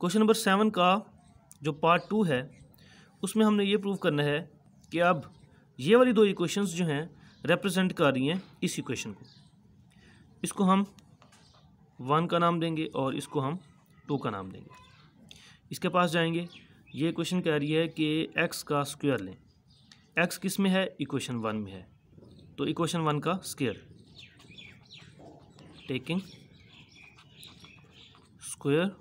question number seven का जो part two है उसमें हमने ये प्रूव करना है कि अब ये वाली दो इक्वेशंस जो हैं रिप्रेजेंट कर रही हैं इस इक्वेशन को इसको हम वन का नाम देंगे और इसको हम टू का नाम देंगे इसके पास जाएंगे ये क्वेश्चन कह रही है कि एक्स का स्क्वायर लें एक्स किस में है इक्वेशन वन में है तो इक्वेशन वन का square taking square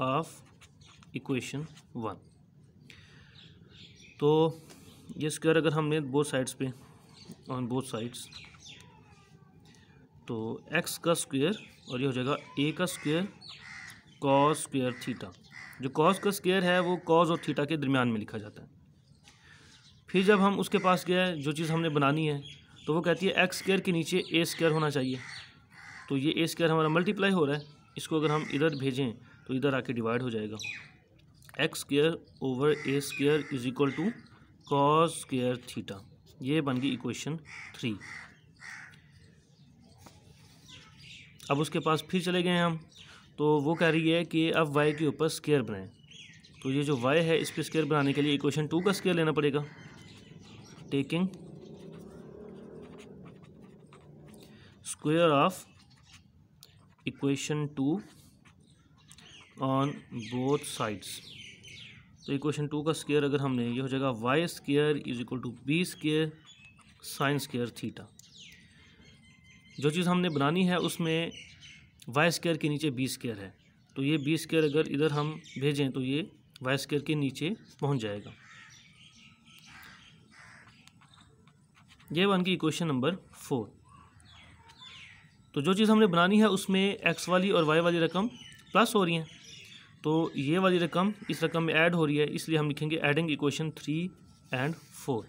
of equation one तो ये स्क्वायर अगर हमने बोथ साइड्स पे ऑन बोथ साइड्स तो एक्स का स्क्वायर और ये हो जाएगा ए का स्क्वायर कॉस स्क्वायर थीटा जो कॉस का स्क्वायर है वो कॉस और थीटा के दरमियान में लिखा जाता है फिर जब हम उसके पास गए जो चीज़ हमने बनानी है तो वो कहती है एक्स स्क्वायर के नीचे ए स्क्वायर होना चाहिए तो ये ए स्क्वायर हमारा मल्टीप्लाई हो रहा है इसको अगर हम इधर भेजें तो इधर आके डिवाइड हो जाएगा X square over A square is equal to cos square theta ये बन गई इक्वेशन थ्री अब उसके पास फिर चले गए हम तो वो कह रही है कि अब वाई के ऊपर स्केयर बनाएं तो ये जो वाई है इस पर स्केयर बनाने के लिए इक्वेशन टू का स्केयर लेना पड़ेगा taking square of equation two on both sides तो इक्वेशन टू का स्केयर अगर हमने ये हो जाएगा Y square is equal to B square sine square theta जो चीज़ हमने बनानी है उसमें वाई स्केयर के नीचे बी स्केयर है तो ये बी स्केयर अगर इधर हम भेजें तो ये वाई स्केयर के नीचे पहुंच जाएगा ये वन की इक्वेशन नंबर फोर तो जो चीज़ हमने बनानी है उसमें एक्स वाली और वाई वाली रकम प्लस हो रही हैं तो ये वाली रकम इस रकम में ऐड हो रही है इसलिए हम लिखेंगे adding equation three and four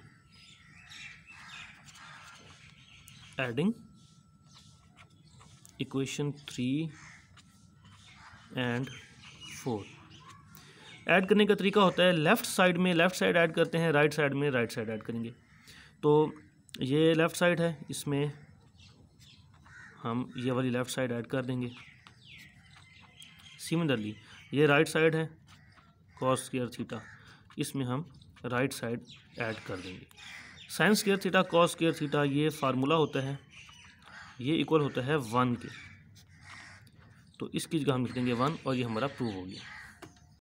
adding equation three and four add करने का तरीका होता है लेफ़्ट साइड में लेफ़्ट साइड ऐड करते हैं राइट साइड में राइट साइड ऐड करेंगे तो ये लेफ़्ट साइड है इसमें हम ये वाली लेफ़्ट साइड ऐड कर देंगे सिमिलरली ये राइट साइड है कॉस स्केयर थीटा इसमें हम राइट साइड ऐड कर देंगे sine square theta cos square theta ये फार्मूला होता है ये इक्वल होता है वन के तो इसकी जगह हम लिख देंगे वन और ये हमारा प्रूव हो गया